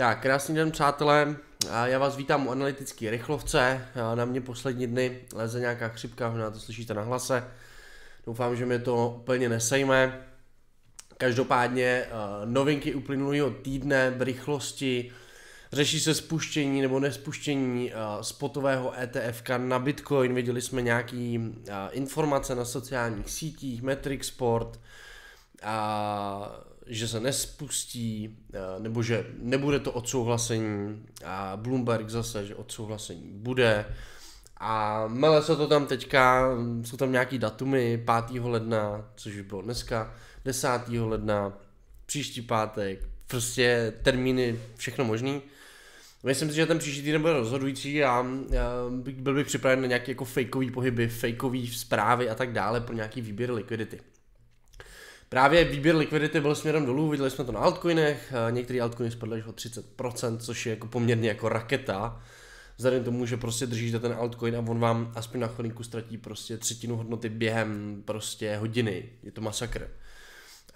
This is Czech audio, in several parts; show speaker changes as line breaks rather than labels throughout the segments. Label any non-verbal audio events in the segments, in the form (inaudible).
Tak, krásný den přátelé, já vás vítám u analytický rychlovce, na mě poslední dny leze nějaká chřipka, možná to slyšíte na hlase, doufám, že mě to úplně nesejme. Každopádně eh, novinky uplynulého týdne v rychlosti, řeší se spuštění nebo nespuštění eh, spotového ETF na Bitcoin, viděli jsme nějaký eh, informace na sociálních sítích, Metric Sport, a že se nespustí, eh, nebo že nebude to odsouhlasení a Bloomberg zase, že odsouhlasení bude. A mele se to tam teďka, jsou tam nějaký datumy 5. ledna, což by bylo dneska, 10. ledna, příští pátek, prostě termíny, všechno možný. Myslím si, že ten příští týden bude rozhodující a eh, byl bych připraven na nějaké jako fakeové pohyby, fakeové zprávy a tak dále pro nějaký výběr likvidity. Právě výběr likvidity byl směrem dolů, viděli jsme to na altcoinech, některé altcoiny spadly o 30%, což je jako poměrně jako raketa, vzhledem tomu, že prostě držíte ten altcoin a on vám aspoň na chvilinku ztratí prostě třetinu hodnoty během prostě hodiny, je to masakr.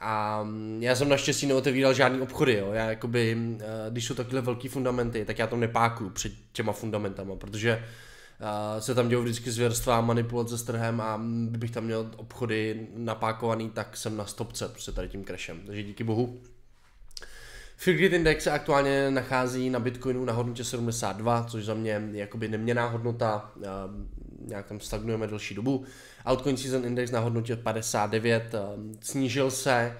A mm, já jsem naštěstí neotevíral žádný obchody, jo. Já jakoby, eh, když jsou takhle velký fundamenty, tak já to nepákuju před těma fundamentama, protože se tam dějou vždycky zvěrstva, manipulace s trhem a kdybych tam měl obchody napákovaný, tak jsem na stopce prostě tady tím crashem. Takže díky bohu. Fear Index se aktuálně nachází na Bitcoinu na hodnotě 72, což za mě je jakoby neměná hodnota, nějak tam stagnujeme delší dobu. Outcoin Season Index na hodnotě 59 snížil se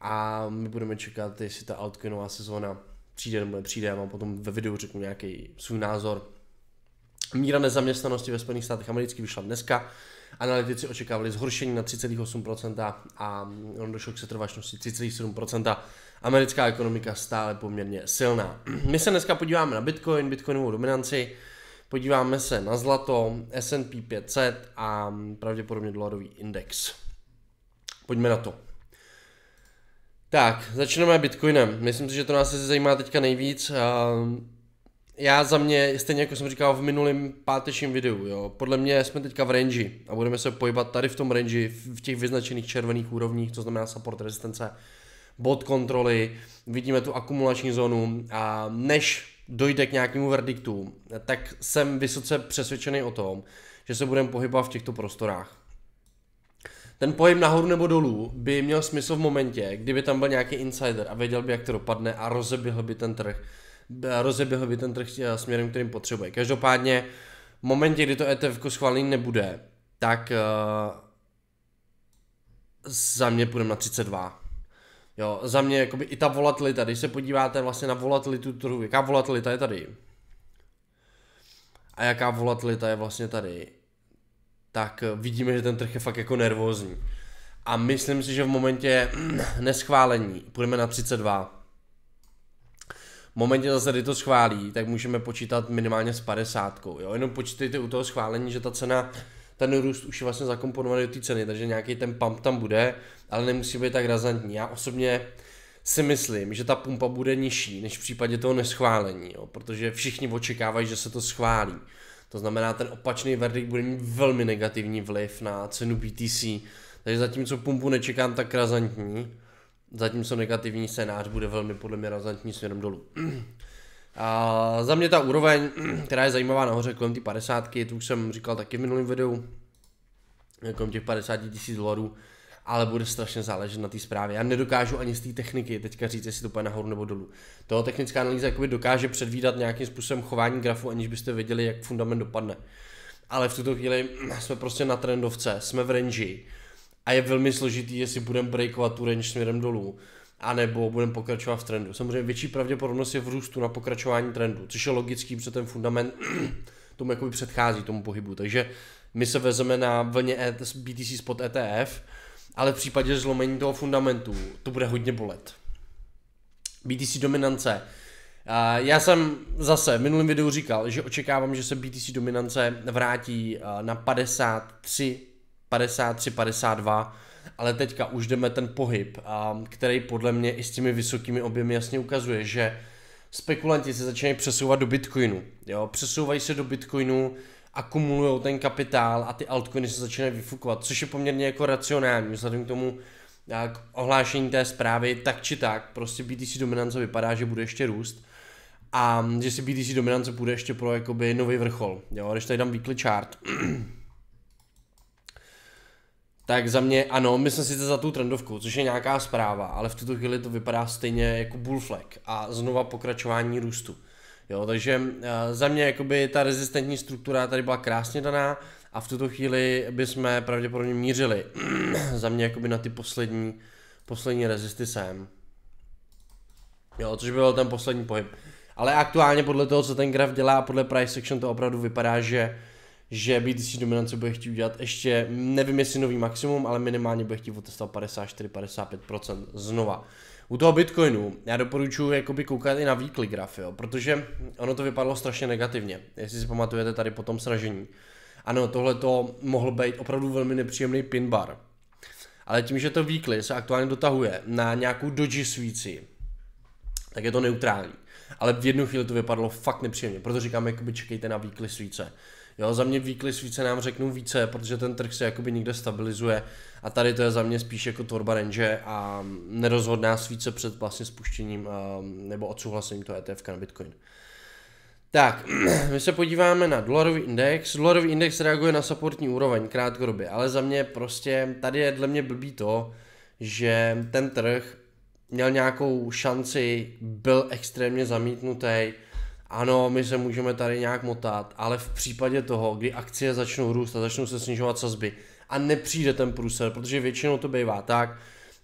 a my budeme čekat, jestli ta altcoinová sezóna přijde nebo nepřijde. a potom ve videu řeknu nějaký svůj názor, Míra nezaměstnanosti ve Spojených státech amerických vyšla dneska. Analytici očekávali zhoršení na 3,8% a mm, on došlo k setrvačnosti 3,7%. Americká ekonomika stále poměrně silná. (clears throat) My se dneska podíváme na Bitcoin, Bitcoinovou dominanci, podíváme se na zlato, S&P 500 a mm, pravděpodobně dolarový index. Pojďme na to. Tak, začneme Bitcoinem. Myslím si, že to nás asi zajímá teďka nejvíc. Mm, já za mě, stejně jako jsem říkal v minulém pátečním videu, jo, podle mě jsme teďka v range a budeme se pohybat tady v tom range, v těch vyznačených červených úrovních, to znamená support rezistence, bod kontroly, vidíme tu akumulační zónu a než dojde k nějakému verdiktu, tak jsem vysoce přesvědčený o tom, že se budeme pohybovat v těchto prostorách. Ten pohyb nahoru nebo dolů by měl smysl v momentě, kdyby tam byl nějaký insider a věděl by, jak to dopadne a rozeběhl by ten trh rozeběhl by ten trh eh, směrem, kterým potřebuje. Každopádně v momentě, kdy to ETF jako schválený nebude, tak uh, za mě půjdeme na 32. Jo, za mě jakoby i ta volatilita, když se podíváte vlastně na volatilitu trhu, jaká volatilita je tady a jaká volatilita je vlastně tady, tak eh, vidíme, že ten trh je fakt jako nervózní. A myslím si, že v momentě neschválení půjdeme na 32 v momentě zase, kdy to schválí, tak můžeme počítat minimálně s 50. Jo? Jenom počítejte u toho schválení, že ta cena, ten růst už je vlastně zakomponovaný do té ceny, takže nějaký ten pump tam bude, ale nemusí být tak razantní. Já osobně si myslím, že ta pumpa bude nižší než v případě toho neschválení, jo? protože všichni očekávají, že se to schválí. To znamená, ten opačný verdikt bude mít velmi negativní vliv na cenu BTC. Takže zatímco pumpu nečekám tak razantní, Zatímco negativní scénář bude velmi podle mě razantní směrem dolů. (clears throat) A za mě ta úroveň, (clears throat) která je zajímavá nahoře kolem ty 50, to už jsem říkal taky v minulém videu, kolem těch 50 tisíc dolarů, ale bude strašně záležet na té zprávě. Já nedokážu ani z té techniky teďka říct, jestli to půjde nahoru nebo dolů. Toho technická analýza dokáže předvídat nějakým způsobem chování grafu, aniž byste věděli, jak fundament dopadne. Ale v tuto chvíli (clears throat) jsme prostě na trendovce, jsme v range a je velmi složitý, jestli budeme breakovat tu range směrem dolů anebo budeme pokračovat v trendu. Samozřejmě větší pravděpodobnost je v růstu na pokračování trendu, což je logický, protože ten fundament (clears throat) tomu jakoby předchází tomu pohybu. Takže my se vezeme na vlně e BTC spot ETF, ale v případě zlomení toho fundamentu to bude hodně bolet. BTC dominance. Já jsem zase v minulém videu říkal, že očekávám, že se BTC dominance vrátí na 53 53, 52, ale teďka už jdeme ten pohyb, který podle mě i s těmi vysokými objemy jasně ukazuje, že spekulanti se začínají přesouvat do Bitcoinu. Jo? Přesouvají se do Bitcoinu, akumulují ten kapitál a ty altcoiny se začínají vyfukovat, což je poměrně jako racionální, vzhledem k tomu k ohlášení té zprávy, tak či tak, prostě BTC dominance vypadá, že bude ještě růst a že si BTC dominance půjde ještě pro jakoby nový vrchol, jo, když tady dám weekly chart, (clears throat) tak za mě ano, my jsme sice za tu trendovku, což je nějaká zpráva, ale v tuto chvíli to vypadá stejně jako bull flag a znova pokračování růstu. Jo, takže eh, za mě jakoby ta rezistentní struktura tady byla krásně daná a v tuto chvíli bychom pravděpodobně mířili (clears throat) za mě jakoby na ty poslední, poslední rezisty sem. Jo, což byl ten poslední pohyb. Ale aktuálně podle toho, co ten graf dělá podle price section, to opravdu vypadá, že že BTC dominance bude chtít udělat ještě, nevím jestli nový maximum, ale minimálně bude chtít otestovat 54-55% znova. U toho Bitcoinu já doporučuji jakoby koukat i na weekly graf, jo, protože ono to vypadalo strašně negativně, jestli si pamatujete tady po tom sražení. Ano, tohle to mohl být opravdu velmi nepříjemný pin bar. Ale tím, že to weekly se aktuálně dotahuje na nějakou doji svíci, tak je to neutrální. Ale v jednu chvíli to vypadalo fakt nepříjemně, proto říkám, jakoby čekejte na weekly svíce. Jo, za mě výkly více nám řeknou více, protože ten trh se jakoby někde stabilizuje a tady to je za mě spíš jako tvorba range a nerozhodná svíce před vlastně spuštěním nebo odsouhlasením toho ETF na Bitcoin. Tak, (clears throat) my se podíváme na dolarový index. Dolarový index reaguje na supportní úroveň krátkodobě, ale za mě prostě, tady je dle mě blbý to, že ten trh měl nějakou šanci, byl extrémně zamítnutý, ano, my se můžeme tady nějak motat, ale v případě toho, kdy akcie začnou růst a začnou se snižovat sazby a nepřijde ten průser, protože většinou to bývá tak,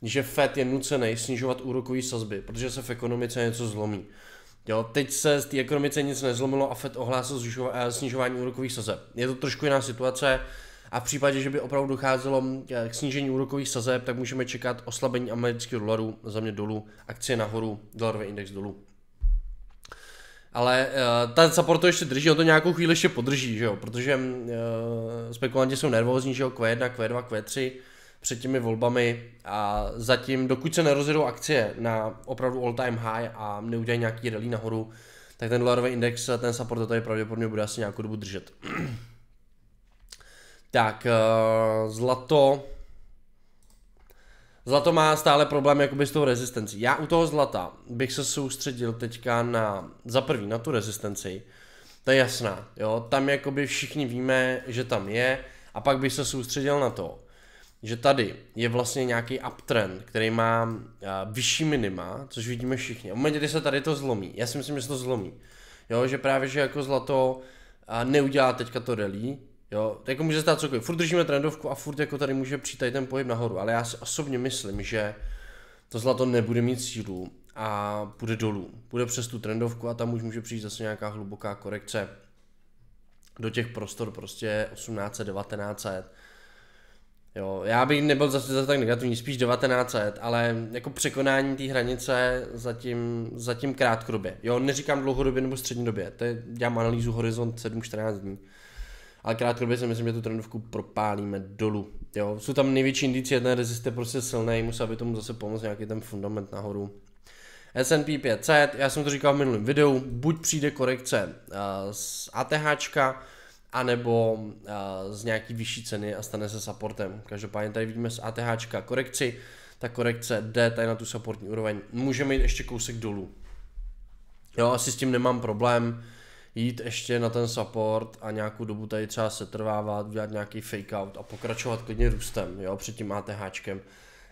že Fed je nucený snižovat úrokové sazby, protože se v ekonomice něco zlomí. Jo, teď se z té ekonomice nic nezlomilo a Fed ohlásil eh, snižování úrokových sazeb. Je to trošku jiná situace a v případě, že by opravdu docházelo eh, k snížení úrokových sazeb, tak můžeme čekat oslabení amerického dolaru za mě dolů, akcie nahoru, dolarový index dolů. Ale uh, support to ještě drží, on to nějakou chvíli ještě podrží, že jo? protože uh, spekulanti jsou nervózní, že jo, Q1, Q2, Q3 před těmi volbami a zatím, dokud se nerozjedou akcie na opravdu all time high a neudělají nějaký rally nahoru, tak ten dolarový index, ten support tady pravděpodobně bude asi nějakou dobu držet. (clears throat) tak, uh, zlato, Zlato má stále problém jakoby s tou rezistencí. Já u toho zlata bych se soustředil teďka na, za prvý, na tu rezistenci. To je jasná, jo, tam jakoby všichni víme, že tam je a pak bych se soustředil na to, že tady je vlastně nějaký uptrend, který má eh, vyšší minima, což vidíme všichni. A v momentě, kdy se tady to zlomí, já si myslím, že se to zlomí, jo, že právě, že jako zlato eh, neudělá teďka to rally, Jo, jako může stát cokoliv. Furt držíme trendovku a furt jako tady může přijít ten pohyb nahoru, ale já si osobně myslím, že to zlato nebude mít sílu a půjde dolů. Půjde přes tu trendovku a tam už může přijít zase nějaká hluboká korekce do těch prostor prostě 1800, 1900. Jo, já bych nebyl zase za tak negativní, spíš 1900, ale jako překonání té hranice zatím, zatím krátkodobě. Jo, neříkám dlouhodobě nebo střední době, to je, dělám analýzu horizont 7-14 dní ale krátkodobě si myslím, že tu trendovku propálíme dolů. Jo, jsou tam největší indicie, ten rezist je prostě silný, musel by tomu zase pomoct nějaký ten fundament nahoru. S&P 500, já jsem to říkal v minulém videu, buď přijde korekce uh, z ATH, anebo uh, z nějaký vyšší ceny a stane se supportem. Každopádně tady vidíme z ATH korekci, ta korekce jde tady na tu supportní úroveň. Můžeme jít ještě kousek dolů. Jo, asi s tím nemám problém jít ještě na ten support a nějakou dobu tady třeba setrvávat, udělat nějaký fake out a pokračovat klidně růstem, jo, tím máte háčkem.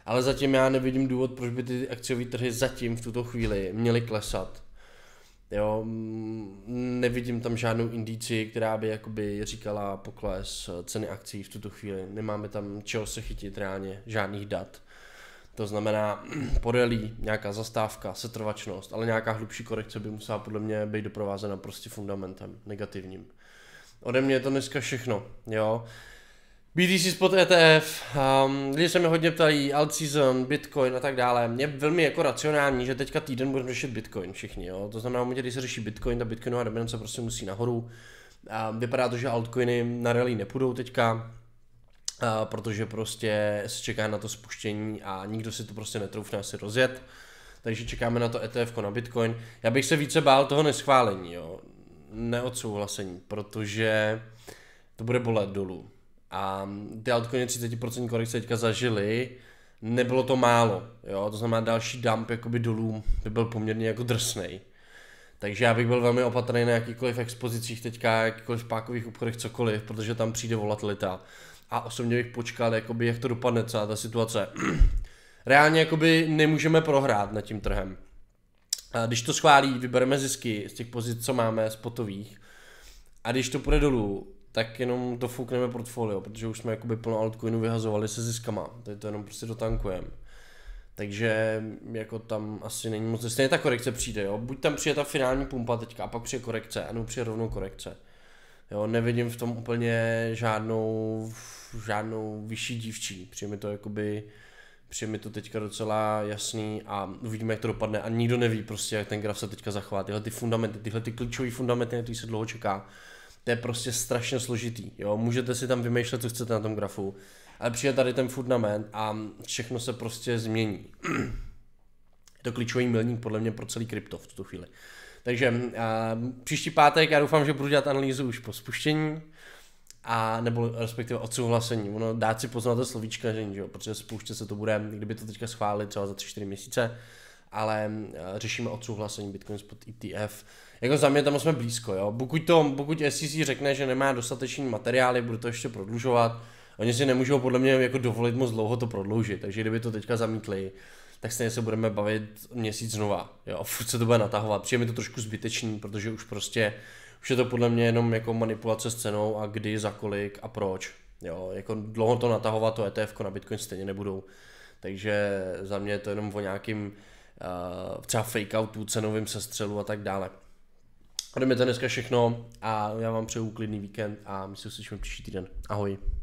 Ale zatím já nevidím důvod, proč by ty akciové trhy zatím v tuto chvíli měly klesat. Jo, mm, nevidím tam žádnou indici, která by jakoby říkala pokles eh, ceny akcí v tuto chvíli. Nemáme tam čeho se chytit reálně, žádných dat. To znamená (clears throat) podelí, nějaká zastávka, setrvačnost, ale nějaká hlubší korekce by musela podle mě být doprovázena prostě fundamentem negativním. Ode mě je to dneska všechno, jo. BTC spot ETF, um, ehm, lidi se mi hodně ptají, alt season, bitcoin a tak dále. Mě velmi jako racionální, že teďka týden budeme řešit bitcoin všichni, jo. To znamená, momentě, když se řeší bitcoin, ta bitcoinová dominance prostě musí nahoru. A ehm, vypadá to, že altcoiny na rally nepůjdou teďka, a protože prostě se čeká na to spuštění a nikdo si to prostě netroufne asi rozjet. Takže čekáme na to ETF na Bitcoin. Já bych se více bál toho neschválení, jo. neodsouhlasení, protože to bude bolet dolů. A ty altcoiny 30% korekce teďka zažili, nebylo to málo, jo, to znamená další dump jakoby dolů by byl poměrně jako drsnej. Takže já bych byl velmi opatrný na jakýkoliv expozicích teďka, jakýkoliv pákových obchodech, cokoliv, protože tam přijde volatilita a osobně bych počkal, jakoby, jak to dopadne celá ta situace. (clears throat) Reálně jakoby nemůžeme prohrát nad tím trhem. A když to schválí, vybereme zisky z těch pozic, co máme, spotových. A když to půjde dolů, tak jenom to foukneme portfolio, protože už jsme jakoby plno altcoinů vyhazovali se ziskama. Tady to jenom prostě dotankujeme. Takže jako tam asi není moc, stejně ta korekce přijde, jo. Buď tam přijde ta finální pumpa teďka a pak přijde korekce, ano, přijde rovnou korekce. Jo, nevidím v tom úplně žádnou, žádnou vyšší dívčí. Přijme to jakoby, přijme to teďka docela jasný a uvidíme, jak to dopadne. A nikdo neví prostě, jak ten graf se teďka zachová. Tyhle ty fundamenty, tyhle ty klíčové fundamenty, na který se dlouho čeká, to je prostě strašně složitý. Jo, můžete si tam vymýšlet, co chcete na tom grafu, ale přijde tady ten fundament a všechno se prostě změní. (clears throat) je to klíčový milník podle mě pro celý krypto v tuto chvíli. Takže mm, a, příští pátek já doufám, že budu dělat analýzu už po spuštění a nebo respektive odsouhlasení. Ono dát si poznat to slovíčka, že jo? protože spouště se to bude, kdyby to teďka schválili třeba za 3-4 měsíce, ale a, e, řešíme odsouhlasení Bitcoin spot e ETF. Jako za mě tam jsme blízko, jo. Pokud, to, pokud SEC řekne, že nemá dostatečný materiály, bude to ještě prodlužovat, oni si nemůžou podle mě jako dovolit moc dlouho to prodloužit, takže kdyby to teďka zamítli, tak stejně se budeme bavit měsíc znova. Jo, furt se to bude natahovat. Přijde mi to trošku zbytečný, protože už prostě, už je to podle mě jenom jako manipulace s cenou a kdy, za kolik a proč. Jo, jako dlouho to natahovat, to ETF na Bitcoin stejně nebudou. Takže za mě je to jenom o nějakým uh, třeba fake-outu, cenovým sestřelu a tak dále. Ode mě to dneska všechno a já vám přeju klidný víkend a my se uslyšíme příští týden. Ahoj.